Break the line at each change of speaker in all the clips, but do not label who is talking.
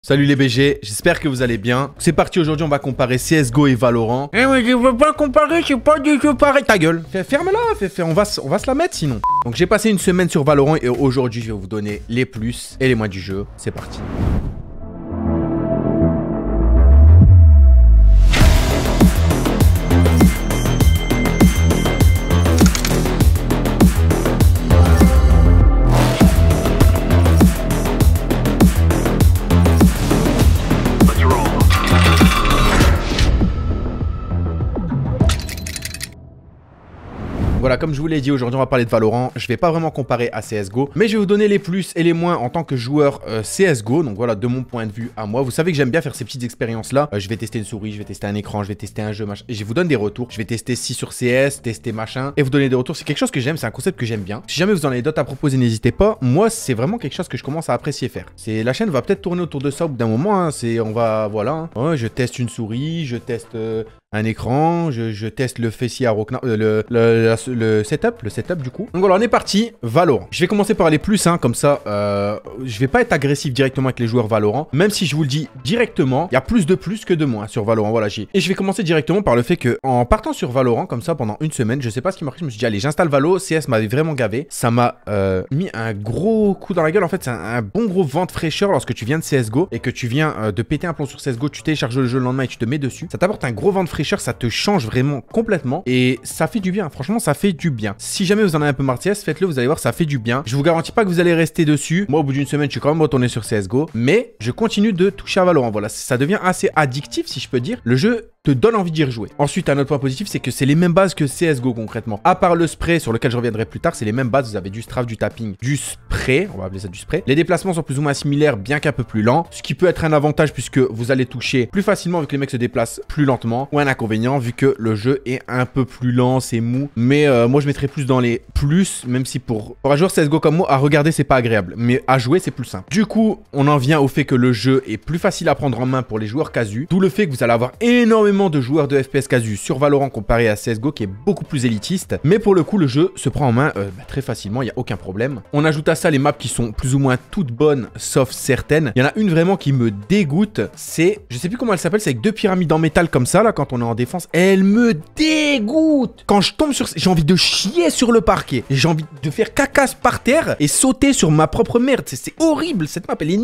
Salut les BG, j'espère que vous allez bien. C'est parti, aujourd'hui on va comparer CSGO et Valorant. Eh mais je veux pas comparer, c'est pas du tout pareil. Ta gueule, ferme-la, on, va, on va se la mettre sinon. Donc j'ai passé une semaine sur Valorant et aujourd'hui je vais vous donner les plus et les moins du jeu. C'est parti. comme je vous l'ai dit, aujourd'hui on va parler de Valorant. Je vais pas vraiment comparer à CSGO, mais je vais vous donner les plus et les moins en tant que joueur euh, CSGO. Donc voilà, de mon point de vue à moi. Vous savez que j'aime bien faire ces petites expériences-là. Euh, je vais tester une souris, je vais tester un écran, je vais tester un jeu, machin. je vous donne des retours. Je vais tester 6 sur CS, tester machin, et vous donner des retours. C'est quelque chose que j'aime, c'est un concept que j'aime bien. Si jamais vous en avez d'autres à proposer, n'hésitez pas. Moi, c'est vraiment quelque chose que je commence à apprécier faire. C'est La chaîne va peut-être tourner autour de ça au bout d'un moment. Hein. C'est, on va, voilà. Hein. je teste une souris, je teste... Euh, un écran, je, teste le fessier à rock, euh, le, setup, le setup du coup. Donc voilà, on est parti, Valorant. Je vais commencer par aller plus, hein, comme ça, euh, je vais pas être agressif directement avec les joueurs Valorant, même si je vous le dis directement, il y a plus de plus que de moins sur Valorant, voilà, j'ai. Et je vais commencer directement par le fait que, en partant sur Valorant, comme ça, pendant une semaine, je sais pas ce qui m'a je me suis dit, allez, j'installe Valorant, CS m'avait vraiment gavé, ça m'a euh, mis un gros coup dans la gueule, en fait, c'est un, bon gros vent de fraîcheur lorsque tu viens de CSGO et que tu viens de péter un plomb sur CSGO, tu télécharges le jeu le lendemain et tu te mets dessus, ça t'apporte un gros vent de fraîcheur ça te change vraiment complètement et ça fait du bien. Franchement, ça fait du bien. Si jamais vous en avez un peu marre faites-le, vous allez voir, ça fait du bien. Je vous garantis pas que vous allez rester dessus. Moi, au bout d'une semaine, je suis quand même retourné sur CSGO, mais je continue de toucher à Valorant. Voilà, ça devient assez addictif, si je peux dire. Le jeu donne envie d'y rejouer. Ensuite, un autre point positif, c'est que c'est les mêmes bases que CSGO concrètement. À part le spray, sur lequel je reviendrai plus tard, c'est les mêmes bases. Vous avez du strafe, du tapping, du spray, on va appeler ça du spray. Les déplacements sont plus ou moins similaires, bien qu'un peu plus lents, ce qui peut être un avantage puisque vous allez toucher plus facilement vu que les mecs se déplacent plus lentement, ou un inconvénient vu que le jeu est un peu plus lent, c'est mou. Mais euh, moi, je mettrais plus dans les plus, même si pour, un joueur CSGO comme moi, à regarder, c'est pas agréable, mais à jouer, c'est plus simple. Du coup, on en vient au fait que le jeu est plus facile à prendre en main pour les joueurs casu, d'où le fait que vous allez avoir énormément de joueurs de FPS casu sur Valorant comparé à CSGO qui est beaucoup plus élitiste, mais pour le coup le jeu se prend en main euh, bah, très facilement, il n'y a aucun problème. On ajoute à ça les maps qui sont plus ou moins toutes bonnes, sauf certaines. Il y en a une vraiment qui me dégoûte, c'est, je sais plus comment elle s'appelle, c'est avec deux pyramides en métal comme ça là quand on est en défense, elle me dégoûte Quand je tombe sur, j'ai envie de chier sur le parquet, j'ai envie de faire cacasse par terre et sauter sur ma propre merde, c'est horrible cette map, elle est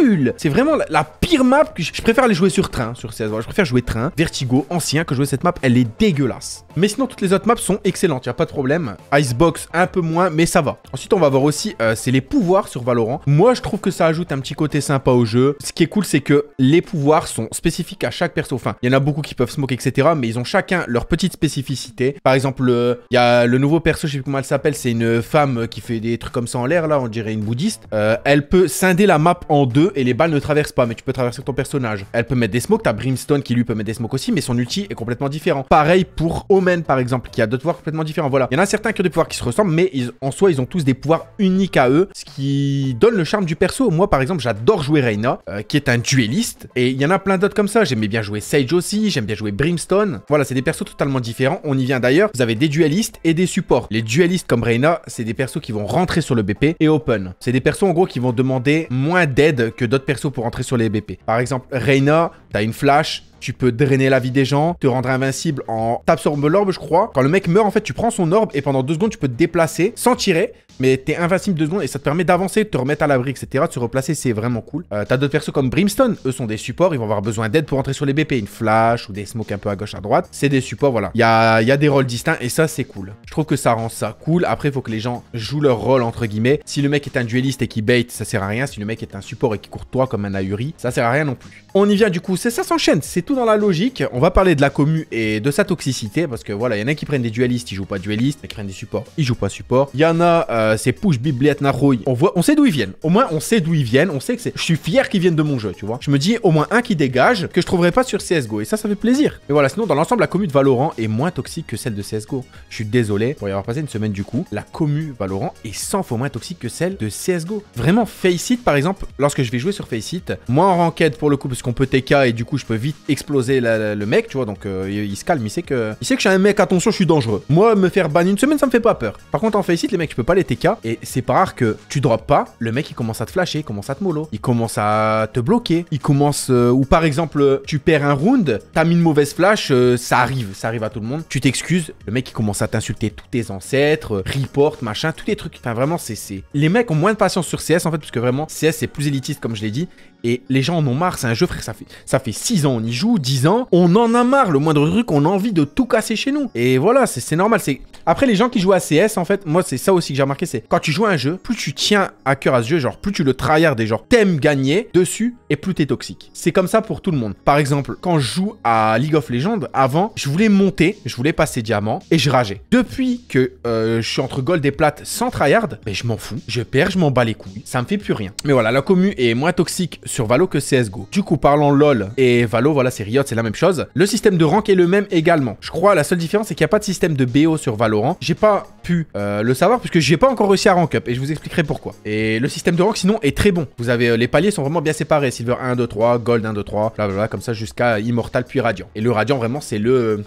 nulle C'est vraiment la, pire map que je, préfère aller jouer sur train, sur CSGO, je préfère jouer train Vertigo ancien que jouait cette map, elle est dégueulasse. Mais sinon, toutes les autres maps sont excellentes, y a pas de problème. Icebox, un peu moins, mais ça va. Ensuite, on va voir aussi, euh, c'est les pouvoirs sur Valorant. Moi, je trouve que ça ajoute un petit côté sympa au jeu. Ce qui est cool, c'est que les pouvoirs sont spécifiques à chaque perso. Enfin, il y en a beaucoup qui peuvent smoke, etc. Mais ils ont chacun leur petite spécificité. Par exemple, euh, il y a le nouveau perso, je sais plus comment elle s'appelle, c'est une femme qui fait des trucs comme ça en l'air, là, on dirait une bouddhiste. Euh, elle peut scinder la map en deux et les balles ne traversent pas, mais tu peux traverser ton personnage. Elle peut mettre des smokes, t'as Brimstone qui lui peut mettre des smokes aussi, mais son outil est complètement différent. Pareil pour Omen par exemple, qui a d'autres pouvoirs complètement différents. Voilà. Il y en a certains qui ont des pouvoirs qui se ressemblent, mais en soi, ils ont tous des pouvoirs uniques à eux, ce qui donne le charme du perso. Moi par exemple, j'adore jouer Reyna euh, qui est un dueliste, et il y en a plein d'autres comme ça. J'aimais bien jouer Sage aussi, j'aime bien jouer Brimstone. Voilà, c'est des persos totalement différents. On y vient d'ailleurs. Vous avez des duelistes et des supports. Les duelistes comme Reyna c'est des persos qui vont rentrer sur le BP et open. C'est des persos en gros qui vont demander moins d'aide que d'autres persos pour rentrer sur les BP. Par exemple, Reina, t'as une flash, tu peux drainer la vie des gens, te rendre invincible en t'absorbant l'orbe, je crois. Quand le mec meurt, en fait, tu prends son orbe et pendant deux secondes, tu peux te déplacer sans tirer, mais t'es invincible deux secondes et ça te permet d'avancer, de te remettre à l'abri, etc. De se replacer, c'est vraiment cool. Euh, t'as d'autres persos comme Brimstone, eux sont des supports, ils vont avoir besoin d'aide pour entrer sur les BP, une flash ou des smokes un peu à gauche, à droite. C'est des supports, voilà. Il y a, des rôles distincts et ça, c'est cool. Je trouve que ça rend ça cool. Après, il faut que les gens jouent leur rôle, entre guillemets. Si le mec est un dueliste et qui bait, ça sert à rien. Si le mec est un support et qui court toi comme un ahuri, ça sert à rien non plus. On y vient du coup, c'est ça s'enchaîne, c'est tout dans la logique. On va parler de la commu et de sa toxicité parce que voilà, il y en a qui prennent des dualistes, ils jouent pas dualiste, Ils prennent des supports, ils jouent pas support. Il y en a, euh, c'est push, biblioth, narouille. On voit, on sait d'où ils viennent. Au moins, on sait d'où ils viennent. On sait que c'est. Je suis fier qu'ils viennent de mon jeu, tu vois. Je me dis au moins un qui dégage que je trouverai pas sur CSGO et ça, ça fait plaisir. Mais voilà, sinon, dans l'ensemble, la commu de Valorant est moins toxique que celle de CSGO. Je suis désolé pour y avoir passé une semaine du coup. La commu Valorant est 100 fois moins toxique que celle de CSGO. Vraiment, Faceit par exemple, lorsque je vais jouer sur Faceit, moi en ranked pour le coup, qu'on peut TK et du coup je peux vite exploser le mec, tu vois. Donc euh, il, se calme, il sait que il sait que je suis un mec, attention, je suis dangereux. Moi, me faire ban une semaine, ça me fait pas peur. Par contre, en ici les mecs, je peux pas les TK et c'est pas rare que tu drops pas, le mec il commence à te flasher, il commence à te mollo, il commence à te bloquer, il commence euh, ou par exemple, tu perds un round, t'as mis une mauvaise flash, euh, ça arrive, ça arrive à tout le monde. Tu t'excuses, le mec il commence à t'insulter tous tes ancêtres, report, machin, tous les trucs. Enfin vraiment, c'est les mecs ont moins de patience sur CS en fait parce que vraiment CS c'est plus élitiste comme je l'ai dit et les gens en ont marre, c'est un jeu ça fait, ça 6 ans on y joue, 10 ans, on en a marre, le moindre truc, on a envie de tout casser chez nous. Et voilà, c'est normal. Après, les gens qui jouent à CS, en fait, moi, c'est ça aussi que j'ai remarqué, c'est quand tu joues un jeu, plus tu tiens à cœur à ce jeu, genre, plus tu le tryhard et genre, t'aimes gagner dessus, et plus t'es toxique. C'est comme ça pour tout le monde. Par exemple, quand je joue à League of Legends, avant, je voulais monter, je voulais passer diamant, et je rageais. Depuis que euh, je suis entre gold et plate sans tryhard, mais ben, je m'en fous, je perds, je m'en bats les couilles, ça me fait plus rien. Mais voilà, la commu est moins toxique sur Valo que CSGO. Du coup, parlant LOL et Valo, voilà, c'est Riot, c'est la même chose. Le système de rank est le même également. Je crois la seule différence, c'est qu'il n'y a pas de système de BO sur Valorant. J'ai pas pu euh, le savoir puisque j'ai pas encore réussi à rank up et je vous expliquerai pourquoi. Et le système de rank sinon est très bon. Vous avez euh, les paliers sont vraiment bien séparés, silver 1 2 3, gold 1 2 3, blablabla comme ça jusqu'à immortal puis radiant. Et le radiant vraiment c'est le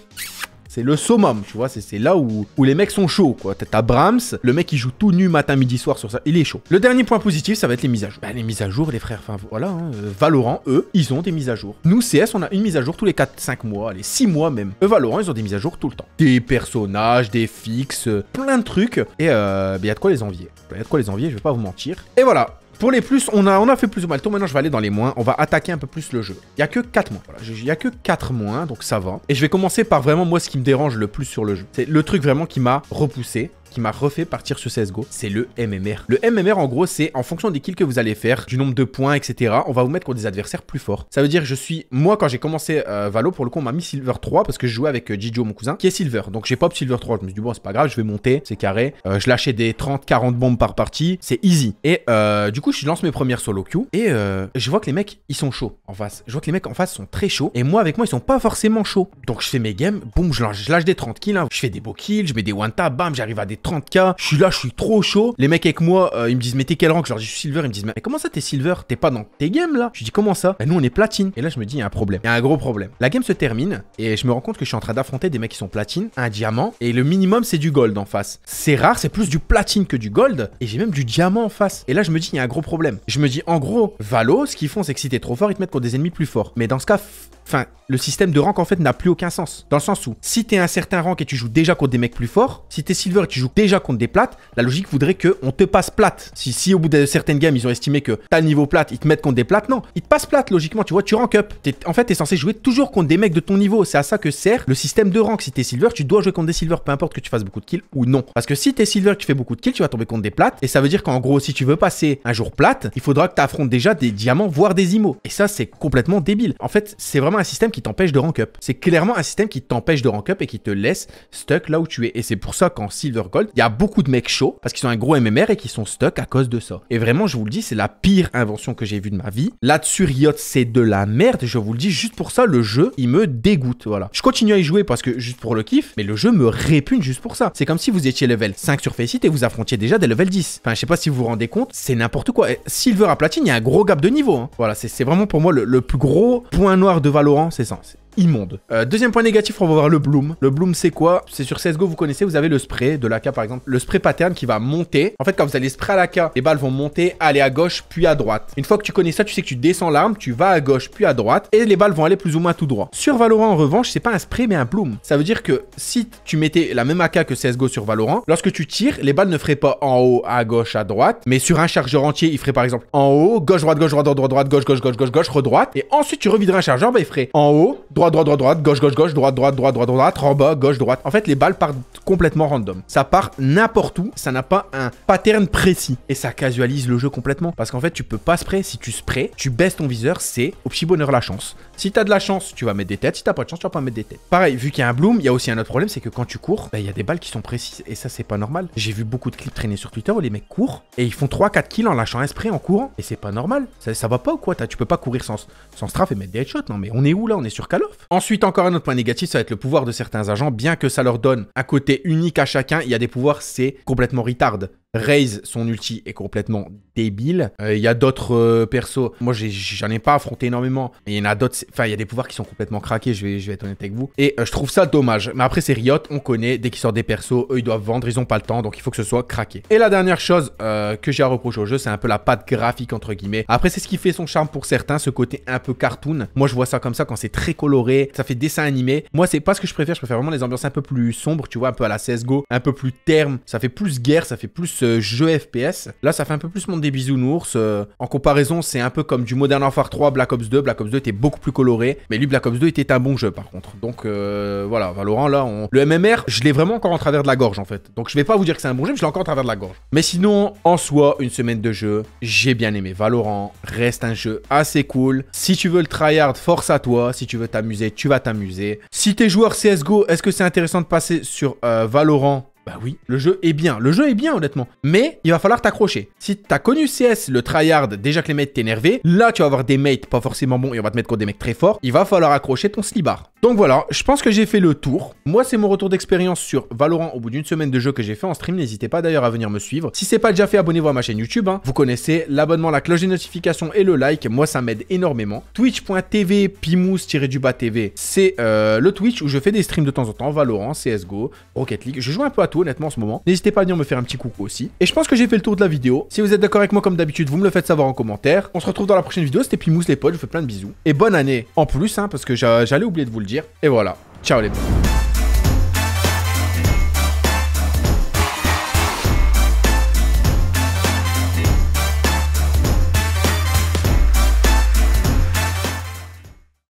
c'est le summum, tu vois. C'est là où, où les mecs sont chauds, quoi. T'as Brahms, le mec qui joue tout nu matin, midi, soir sur ça. Il est chaud. Le dernier point positif, ça va être les mises à jour. Bah, les mises à jour, les frères, enfin voilà. Hein, euh, Valorant, eux, ils ont des mises à jour. Nous, CS, on a une mise à jour tous les 4-5 mois, les 6 mois même. Eux, Valorant, ils ont des mises à jour tout le temps. Des personnages, des fixes, euh, plein de trucs. Et il euh, bah, y a de quoi les envier. Il bah, y a de quoi les envier, je vais pas vous mentir. Et voilà, pour les plus, on a, on a fait plus ou moins le tour. Maintenant, je vais aller dans les moins. On va attaquer un peu plus le jeu. Il n'y a que 4 mois Il n'y a que 4 moins, donc ça va. Et je vais commencer par vraiment, moi, ce qui me dérange le plus sur le jeu. C'est le truc vraiment qui m'a repoussé m'a refait partir sur CSGO, c'est le MMR. Le MMR, en gros, c'est en fonction des kills que vous allez faire, du nombre de points, etc., on va vous mettre contre des adversaires plus forts. Ça veut dire, je suis, moi, quand j'ai commencé euh, Valo, pour le coup, on m'a mis Silver 3 parce que je jouais avec euh, mon cousin, qui est Silver. Donc j'ai pop Silver 3. Je me suis dit, bon, c'est pas grave, je vais monter, c'est carré. Euh, je lâchais des 30, 40 bombes par partie, c'est easy. Et euh, du coup, je lance mes premières solo queue et je vois que les mecs, ils sont chauds en face. Je vois que les mecs en face sont très chauds et moi, avec moi, ils sont pas forcément chauds. Donc je fais mes games, boum, je lâche, des 30 kills, hein. je fais des beaux kills, je mets des one tap, bam, j'arrive à des 30k, je suis là, je suis trop chaud. Les mecs avec moi, euh, ils me disent, mais t'es quel rang Je leur je suis silver. Ils me disent, mais comment ça t'es silver T'es pas dans tes games là Je dis, comment ça Et ben, nous on est platine. Et là, je me dis, il y a un problème. Il y a un gros problème. La game se termine et je me rends compte que je suis en train d'affronter des mecs qui sont platine, un diamant et le minimum c'est du gold en face. C'est rare, c'est plus du platine que du gold et j'ai même du diamant en face. Et là, je me dis, il y a un gros problème. Je me dis, en gros, Valo, ce qu'ils font, c'est que si t'es trop fort, ils te mettent contre des ennemis plus forts. Mais dans ce cas, Enfin, le système de rank en fait n'a plus aucun sens. Dans le sens où, si t'es un certain rank et tu joues déjà contre des mecs plus forts, si t'es silver et tu joues déjà contre des plates, la logique voudrait que on te passe plate. Si, si au bout de certaines games ils ont estimé que t'as le niveau plate, ils te mettent contre des plates, non, ils te passent plate logiquement. Tu vois, tu rank up. en fait, t'es censé jouer toujours contre des mecs de ton niveau. C'est à ça que sert le système de rank. Si t'es silver, tu dois jouer contre des silver, peu importe que tu fasses beaucoup de kills ou non. Parce que si t'es silver, tu fais beaucoup de kills, tu vas tomber contre des plates. Et ça veut dire qu'en gros, si tu veux passer un jour plate, il faudra que t'affrontes déjà des diamants, voire des imos. Et ça, c'est complètement débile. En fait, c'est vraiment un système qui t'empêche de rank up. C'est clairement un système qui t'empêche de rank up et qui te laisse stuck là où tu es. Et c'est pour ça qu'en Silver Gold, il y a beaucoup de mecs chauds parce qu'ils ont un gros MMR et qui sont stuck à cause de ça. Et vraiment, je vous le dis, c'est la pire invention que j'ai vue de ma vie. Là-dessus, Riot, c'est de la merde. Je vous le dis, juste pour ça, le jeu, il me dégoûte. Voilà. Je continue à y jouer parce que juste pour le kiff, mais le jeu me répugne juste pour ça. C'est comme si vous étiez level 5 sur Faceit et vous affrontiez déjà des level 10. Enfin, je sais pas si vous vous rendez compte, c'est n'importe quoi. Silver à platine, il y a un gros gap de niveau. Hein. Voilà, c'est vraiment pour moi le, le plus gros point noir de valeur Laurent, c'est ça immonde. Euh, deuxième point négatif, on va voir le bloom. Le bloom, c'est quoi C'est sur CSGO, vous connaissez, vous avez le spray de l'AK par exemple. Le spray pattern qui va monter. En fait, quand vous allez spray à l'AK, les balles vont monter, aller à gauche, puis à droite. Une fois que tu connais ça, tu sais que tu descends l'arme, tu vas à gauche, puis à droite, et les balles vont aller plus ou moins tout droit. Sur Valorant, en revanche, c'est pas un spray, mais un bloom. Ça veut dire que si tu mettais la même AK que CSGO sur Valorant, lorsque tu tires, les balles ne feraient pas en haut, à gauche, à droite, mais sur un chargeur entier, il ferait par exemple en haut, gauche, droite, gauche, droite, droite, droite, gauche, gauche, gauche, gauche, gauche, et ensuite tu un chargeur, bah, en haut, droite, droite, droite, droite, gauche, gauche, gauche, droite, droite, droite, droite, droite, en bas, gauche, droite. En fait, les balles partent complètement random. Ça part n'importe où, ça n'a pas un pattern précis. Et ça casualise le jeu complètement. Parce qu'en fait, tu peux pas spray. Si tu spray, tu baisses ton viseur, c'est au petit bonheur la chance. Si t'as de la chance, tu vas mettre des têtes. Si t'as pas de chance, tu vas pas mettre des têtes. Pareil, vu qu'il y a un bloom, il y a aussi un autre problème, c'est que quand tu cours, bah, il y a des balles qui sont précises. Et ça, c'est pas normal. J'ai vu beaucoup de clips traîner sur Twitter où les mecs courent et ils font 3-4 kills en lâchant un spray en courant. Et c'est pas normal. Ça, va pas ou quoi Tu peux pas courir sans, sans strafe et mettre des headshots. Non, mais on est où là On est sur Call Ensuite, encore un autre point négatif, ça va être le pouvoir de certains agents, bien que ça leur donne un côté unique à chacun, il y a des pouvoirs, c'est complètement retard. Raze, son ulti est complètement débile. Euh, il y a d'autres euh, persos. Moi, j'en ai, pas affronté énormément. Il y en a d'autres. Enfin, il y a des pouvoirs qui sont complètement craqués. Je vais, être honnête avec vous. Et euh, je trouve ça dommage. Mais après, c'est Riot. On connaît. Dès qu'ils sortent des persos, eux, ils doivent vendre. Ils ont pas le temps. Donc, il faut que ce soit craqué. Et la dernière chose que j'ai à reprocher au jeu, c'est un peu la patte graphique, entre guillemets. Après, c'est ce qui fait son charme pour certains. Ce côté un peu cartoon. Moi, je vois ça comme ça quand c'est très coloré. Ça fait dessin animé. Moi, c'est pas ce que je préfère. Je préfère vraiment les ambiances un peu plus sombres. Tu vois, un peu à la CSGO. Un peu plus terme. Ça fait plus guerre. Ça fait plus jeu FPS. Là, ça fait un peu plus monde des bisounours. Euh, en comparaison, c'est un peu comme du Modern Warfare 3, Black Ops 2. Black Ops 2 était beaucoup plus coloré, mais lui, Black Ops 2 était un bon jeu par contre. Donc euh, voilà, Valorant, là, on... le MMR, je l'ai vraiment encore en travers de la gorge en fait. Donc je vais pas vous dire que c'est un bon jeu, mais je l'ai encore en travers de la gorge. Mais sinon, en soi, une semaine de jeu, j'ai bien aimé. Valorant reste un jeu assez cool. Si tu veux le tryhard, force à toi. Si tu veux t'amuser, tu vas t'amuser. Si t'es joueur CSGO, est-ce que c'est intéressant de passer sur euh, Valorant bah oui, le jeu est bien, le jeu est bien honnêtement, mais il va falloir t'accrocher. Si t'as connu CS, le tryhard, déjà que les mates t'énervaient, là tu vas avoir des mates pas forcément bons et on va te mettre contre des mecs très forts, il va falloir accrocher ton slibar. Donc voilà, je pense que j'ai fait le tour. Moi c'est mon retour d'expérience sur Valorant au bout d'une semaine de jeu que j'ai fait en stream, n'hésitez pas d'ailleurs à venir me suivre. Si c'est pas déjà fait, abonnez-vous à ma chaîne YouTube, hein. vous connaissez l'abonnement, la cloche des notifications et le like, moi ça m'aide énormément. Twitch.tv, pimous du TV, c'est euh, le Twitch où je fais des streams de temps en temps, Valorant, CSGO, Rocket League, je joue un peu à tout honnêtement en ce moment. N'hésitez pas à venir me faire un petit coucou aussi. Et je pense que j'ai fait le tour de la vidéo. Si vous êtes d'accord avec moi comme d'habitude, vous me le faites savoir en commentaire. On se retrouve dans la prochaine vidéo. C'était Pimousse les potes, je vous fais plein de bisous. Et bonne année en plus, hein, parce que j'allais oublier de vous le dire. Et voilà, ciao les potes.